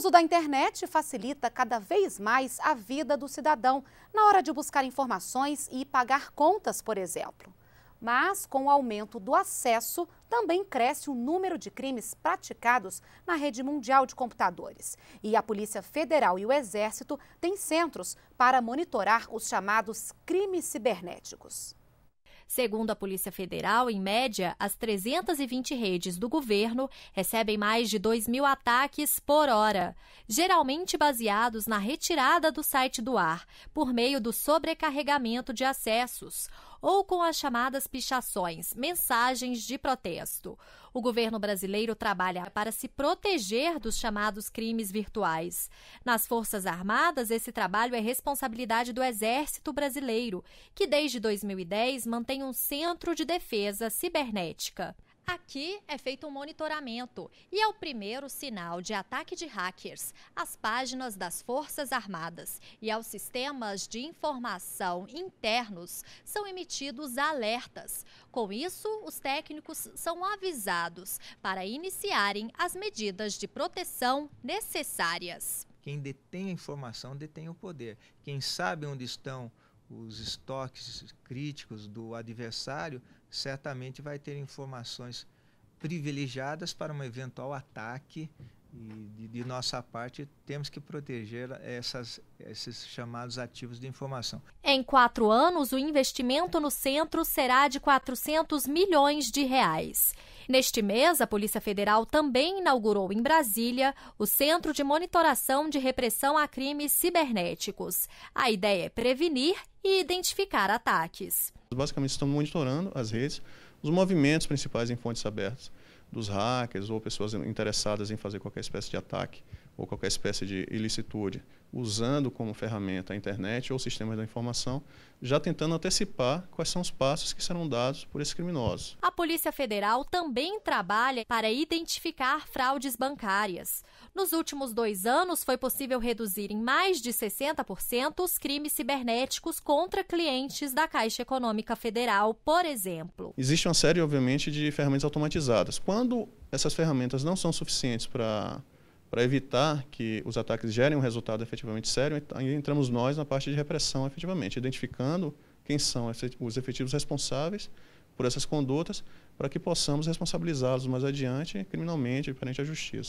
uso da internet facilita cada vez mais a vida do cidadão na hora de buscar informações e pagar contas, por exemplo. Mas, com o aumento do acesso, também cresce o número de crimes praticados na rede mundial de computadores. E a Polícia Federal e o Exército têm centros para monitorar os chamados crimes cibernéticos. Segundo a Polícia Federal, em média, as 320 redes do governo recebem mais de 2 mil ataques por hora, geralmente baseados na retirada do site do ar, por meio do sobrecarregamento de acessos ou com as chamadas pichações, mensagens de protesto. O governo brasileiro trabalha para se proteger dos chamados crimes virtuais. Nas Forças Armadas, esse trabalho é responsabilidade do Exército Brasileiro, que desde 2010 mantém um centro de defesa cibernética. Aqui é feito um monitoramento e é o primeiro sinal de ataque de hackers às páginas das Forças Armadas e aos sistemas de informação internos são emitidos alertas. Com isso, os técnicos são avisados para iniciarem as medidas de proteção necessárias. Quem detém a informação detém o poder. Quem sabe onde estão os estoques críticos do adversário, certamente vai ter informações privilegiadas para um eventual ataque e de, de, nossa parte, temos que proteger essas, esses chamados ativos de informação. Em quatro anos, o investimento no centro será de 400 milhões de reais. Neste mês, a Polícia Federal também inaugurou em Brasília o Centro de Monitoração de Repressão a Crimes Cibernéticos. A ideia é prevenir e identificar ataques. Basicamente, estamos monitorando as redes, os movimentos principais em fontes abertas dos hackers ou pessoas interessadas em fazer qualquer espécie de ataque ou qualquer espécie de ilicitude, usando como ferramenta a internet ou sistemas da informação, já tentando antecipar quais são os passos que serão dados por esses criminosos. A Polícia Federal também trabalha para identificar fraudes bancárias. Nos últimos dois anos, foi possível reduzir em mais de 60% os crimes cibernéticos contra clientes da Caixa Econômica Federal, por exemplo. Existe uma série, obviamente, de ferramentas automatizadas. Quando quando essas ferramentas não são suficientes para para evitar que os ataques gerem um resultado efetivamente sério, aí entramos nós na parte de repressão efetivamente, identificando quem são os efetivos responsáveis por essas condutas, para que possamos responsabilizá-los mais adiante criminalmente perante a justiça.